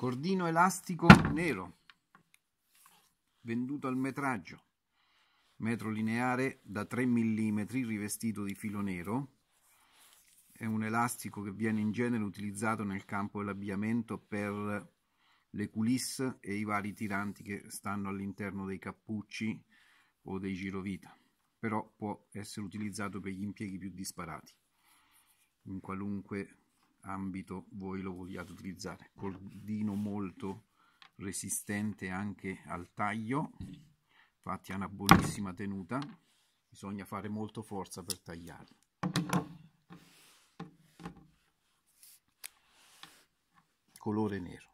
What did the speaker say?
Cordino elastico nero, venduto al metraggio, metro lineare da 3 mm rivestito di filo nero, è un elastico che viene in genere utilizzato nel campo dell'abbigliamento per le culisse e i vari tiranti che stanno all'interno dei cappucci o dei girovita, però può essere utilizzato per gli impieghi più disparati, in qualunque ambito voi lo vogliate utilizzare. col Cordino molto resistente anche al taglio, infatti ha una buonissima tenuta, bisogna fare molto forza per tagliare Colore nero.